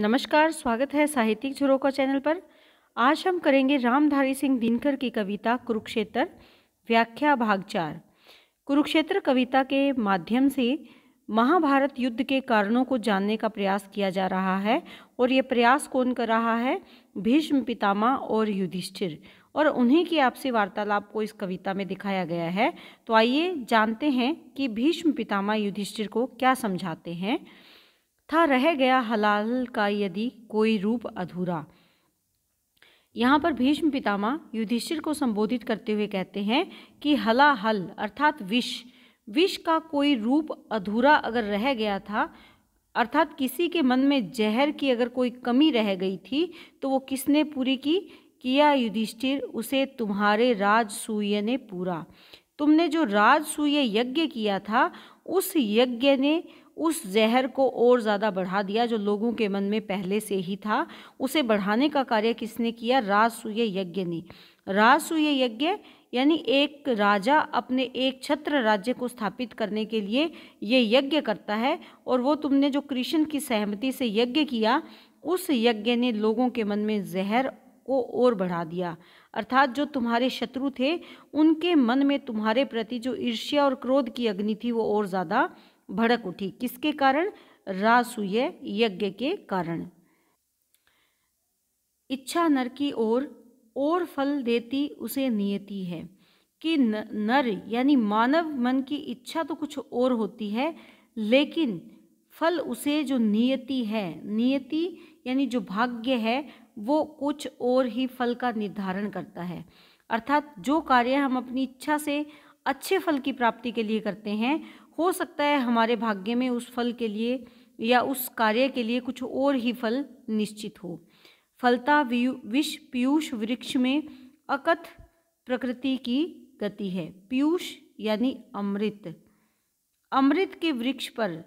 नमस्कार स्वागत है साहित्यिक झरोका चैनल पर आज हम करेंगे रामधारी सिंह दिनकर की कविता कुरुक्षेत्र व्याख्या भाग चार कुरुक्षेत्र कविता के माध्यम से महाभारत युद्ध के कारणों को जानने का प्रयास किया जा रहा है और ये प्रयास कौन कर रहा है भीष्म पितामह और युधिष्ठिर और उन्हीं की आपसी वार्तालाप को इस कविता में दिखाया गया है तो आइए जानते हैं कि भीष्म पितामह युधिष्ठिर को क्या समझाते हैं था रह गया हलाल का यदि कोई रूप अधूरा यहाँ पर भीष्म पितामह युधिष्ठिर को संबोधित करते हुए कहते हैं कि हला हल अर्थात विष विष का कोई रूप अधूरा अगर रह गया था अर्थात किसी के मन में जहर की अगर कोई कमी रह गई थी तो वो किसने पूरी की किया युधिष्ठिर उसे तुम्हारे राजसूय ने पूरा तुमने जो राजसूय यज्ञ किया था उस यज्ञ ने उस जहर को और ज़्यादा बढ़ा दिया जो लोगों के मन में पहले से ही था उसे बढ़ाने का कार्य किसने किया राजसूय यज्ञ ने राजसूय यज्ञ यानी एक राजा अपने एक छत्र राज्य को स्थापित करने के लिए ये यज्ञ करता है और वो तुमने जो कृष्ण की सहमति से यज्ञ किया उस यज्ञ ने लोगों के मन में जहर को और बढ़ा दिया अर्थात जो तुम्हारे शत्रु थे उनके मन में तुम्हारे प्रति जो ईर्ष्या और क्रोध की अग्नि थी वो और ज़्यादा भड़क उठी किसके कारण रासूय यज्ञ के कारण इच्छा नर की ओर और फल देती उसे नियति है कि नर यानी मानव मन की इच्छा तो कुछ और होती है लेकिन फल उसे जो नियति है नियति यानी जो भाग्य है वो कुछ और ही फल का निर्धारण करता है अर्थात जो कार्य हम अपनी इच्छा से अच्छे फल की प्राप्ति के लिए करते हैं हो सकता है हमारे भाग्य में उस फल के लिए या उस कार्य के लिए कुछ और ही फल निश्चित हो फलता विष पीयूष वृक्ष में अकथ प्रकृति की गति है पीयूष यानी अमृत अमृत के वृक्ष पर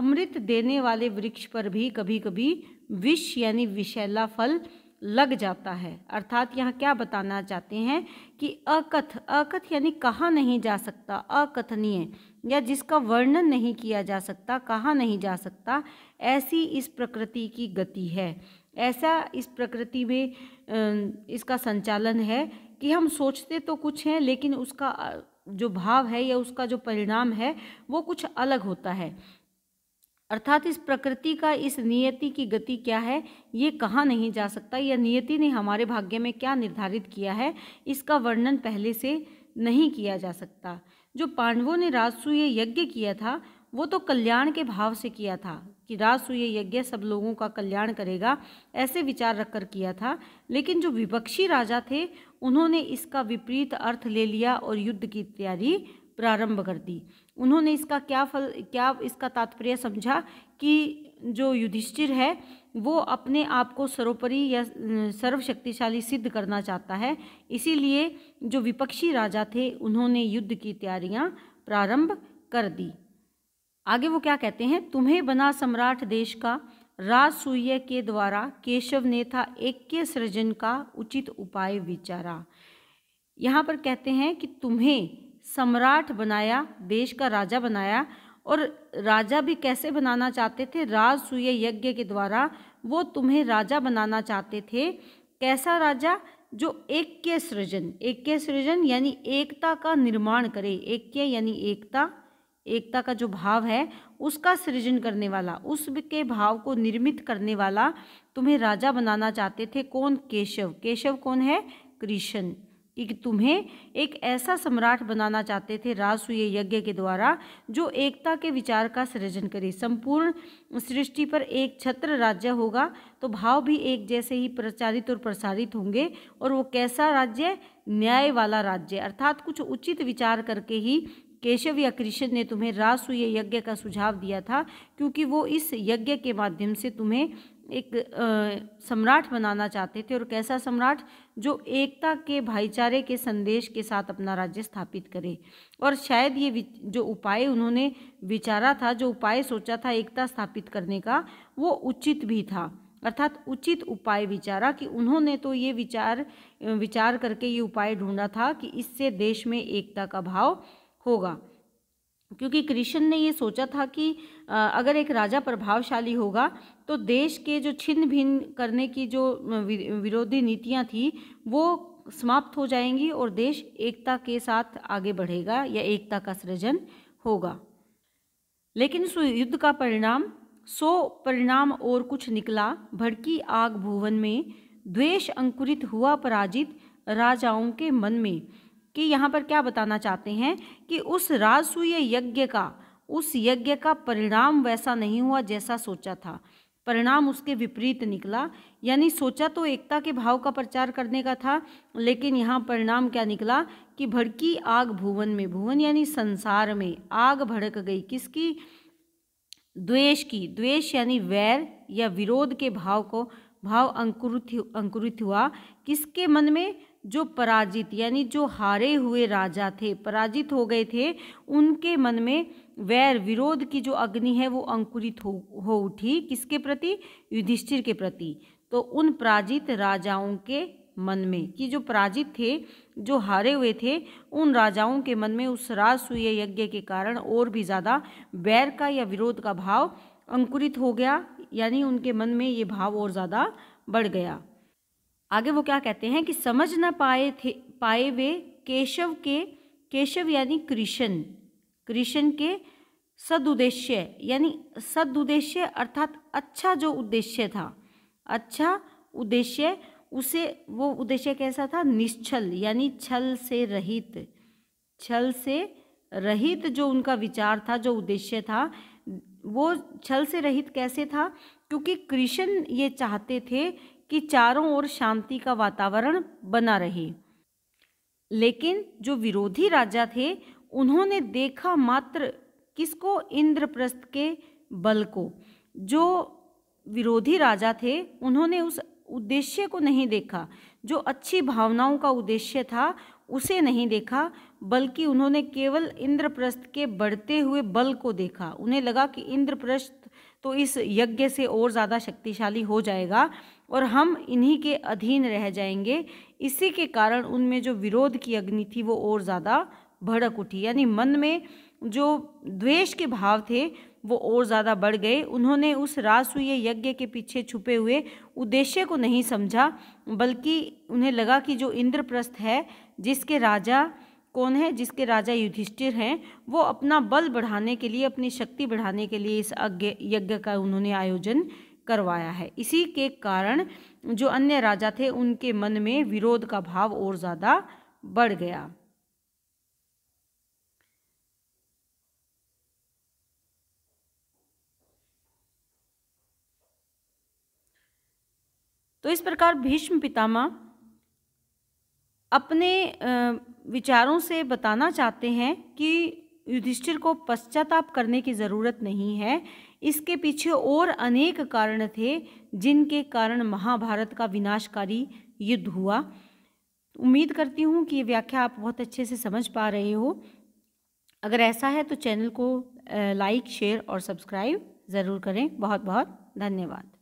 अमृत देने वाले वृक्ष पर भी कभी कभी विष यानी विषैला फल लग जाता है अर्थात यहाँ क्या बताना चाहते हैं कि अकथ अकथ यानी कहा नहीं जा सकता अकथनीय या जिसका वर्णन नहीं किया जा सकता कहा नहीं जा सकता ऐसी इस प्रकृति की गति है ऐसा इस प्रकृति में इसका संचालन है कि हम सोचते तो कुछ हैं लेकिन उसका जो भाव है या उसका जो परिणाम है वो कुछ अलग होता है अर्थात इस प्रकृति का इस नियति की गति क्या है ये कहा नहीं जा सकता या नियति ने हमारे भाग्य में क्या निर्धारित किया है इसका वर्णन पहले से नहीं किया जा सकता जो पांडवों ने राजसूय यज्ञ किया था वो तो कल्याण के भाव से किया था कि राजसूय यज्ञ सब लोगों का कल्याण करेगा ऐसे विचार रखकर किया था लेकिन जो विपक्षी राजा थे उन्होंने इसका विपरीत अर्थ ले लिया और युद्ध की तैयारी प्रारंभ कर दी उन्होंने इसका क्या फल क्या इसका तात्पर्य समझा कि जो युधिष्ठिर है वो अपने आप को सर्वोपरि या सर्वशक्तिशाली सिद्ध करना चाहता है इसीलिए जो विपक्षी राजा थे उन्होंने युद्ध की तैयारियां प्रारंभ कर दी आगे वो क्या कहते हैं तुम्हें बना सम्राट देश का राजसूय के द्वारा केशव ने था एक के सृजन का उचित उपाय विचारा यहाँ पर कहते हैं कि तुम्हें सम्राट बनाया देश का राजा बनाया और राजा भी कैसे बनाना चाहते थे राजसूय यज्ञ के द्वारा वो तुम्हें राजा बनाना चाहते थे कैसा राजा जो एक्य सृजन एक्य सृजन यानी एकता का निर्माण करे एक्य यानी एकता एकता का जो भाव है उसका सृजन करने वाला उस के भाव को निर्मित करने वाला तुम्हें राजा बनाना चाहते थे कौन केशव केशव कौन है कृष्ण कि तुम्हें एक ऐसा सम्राट बनाना चाहते थे राजसूय यज्ञ के द्वारा जो एकता के विचार का सृजन करे संपूर्ण सृष्टि पर एक छत्र राज्य होगा तो भाव भी एक जैसे ही प्रचारित और प्रसारित होंगे और वो कैसा राज्य न्याय वाला राज्य अर्थात कुछ उचित विचार करके ही केशव या कृष्ण ने तुम्हें राजसूय यज्ञ का सुझाव दिया था क्योंकि वो इस यज्ञ के माध्यम से तुम्हें एक सम्राट बनाना चाहते थे और कैसा सम्राट जो एकता के भाईचारे के संदेश के साथ अपना राज्य स्थापित करे और शायद ये जो उपाय उन्होंने विचारा था जो उपाय सोचा था एकता स्थापित करने का वो उचित भी था अर्थात उचित उपाय विचारा कि उन्होंने तो ये विचार विचार करके ये उपाय ढूंढा था कि इससे देश में एकता का भाव होगा क्योंकि कृष्ण ने ये सोचा था कि अगर एक राजा प्रभावशाली होगा तो देश के जो छिन्न भिन्न करने की जो विरोधी नीतियाँ थी वो समाप्त हो जाएंगी और देश एकता के साथ आगे बढ़ेगा या एकता का सृजन होगा लेकिन युद्ध का परिणाम सो परिणाम और कुछ निकला भड़की आग भुवन में द्वेष अंकुरित हुआ पराजित राजाओं के मन में कि यहाँ पर क्या बताना चाहते हैं कि उस राजसूय यज्ञ का उस यज्ञ का परिणाम वैसा नहीं हुआ जैसा सोचा था परिणाम उसके विपरीत निकला यानी सोचा तो एकता के भाव का प्रचार करने का था लेकिन यहाँ परिणाम क्या निकला कि भड़की आग भुवन में भुवन यानी संसार में आग भड़क गई किसकी द्वेष की द्वेष यानी वैर या विरोध के भाव को भाव अंकुरित अंकुरित हुआ किसके मन में जो पराजित यानी जो हारे हुए राजा थे पराजित हो गए थे उनके मन में वैर विरोध की जो अग्नि है वो अंकुरित हो हो उठी किसके प्रति युधिष्ठिर के प्रति तो उन पराजित राजाओं के मन में कि जो पराजित थे जो हारे हुए थे उन राजाओं के मन में उस राजसूय यज्ञ के कारण और भी ज़्यादा वैर का या विरोध का भाव अंकुरित हो गया यानी उनके मन में ये भाव और ज़्यादा बढ़ गया आगे वो क्या कहते हैं कि समझ ना पाए थे पाए वे केशव के केशव यानी कृष्ण कृष्ण के सदुद्देश्य यानी सदुद्देश्य अर्थात अच्छा जो उद्देश्य था अच्छा उद्देश्य उसे वो उद्देश्य कैसा था निश्चल यानी छल से रहित छल से रहित जो उनका विचार था जो उद्देश्य था वो छल से रहित कैसे था क्योंकि कृष्ण ये चाहते थे कि चारों ओर शांति का वातावरण बना रहे लेकिन जो विरोधी राजा थे उन्होंने देखा मात्र किसको इंद्रप्रस्थ के बल को जो विरोधी राजा थे उन्होंने उस उद्देश्य को नहीं देखा जो अच्छी भावनाओं का उद्देश्य था उसे नहीं देखा बल्कि उन्होंने केवल इंद्रप्रस्थ के बढ़ते हुए बल को देखा उन्हें लगा कि इंद्रप्रस्थ तो इस यज्ञ से और ज़्यादा शक्तिशाली हो जाएगा और हम इन्हीं के अधीन रह जाएंगे इसी के कारण उनमें जो विरोध की अग्नि थी वो और ज़्यादा भड़क उठी यानी मन में जो द्वेष के भाव थे वो और ज़्यादा बढ़ गए उन्होंने उस राजसूय यज्ञ के पीछे छुपे हुए उद्देश्य को नहीं समझा बल्कि उन्हें लगा कि जो इंद्रप्रस्थ है जिसके राजा कौन है जिसके राजा युधिष्ठिर हैं वो अपना बल बढ़ाने के लिए अपनी शक्ति बढ़ाने के लिए इस यज्ञ का उन्होंने आयोजन करवाया है इसी के कारण जो अन्य राजा थे उनके मन में विरोध का भाव और ज़्यादा बढ़ गया तो इस प्रकार भीष्म पितामह अपने विचारों से बताना चाहते हैं कि युधिष्ठिर को पश्चाताप करने की ज़रूरत नहीं है इसके पीछे और अनेक कारण थे जिनके कारण महाभारत का विनाशकारी युद्ध हुआ उम्मीद करती हूँ कि ये व्याख्या आप बहुत अच्छे से समझ पा रहे हो अगर ऐसा है तो चैनल को लाइक शेयर और सब्सक्राइब ज़रूर करें बहुत बहुत धन्यवाद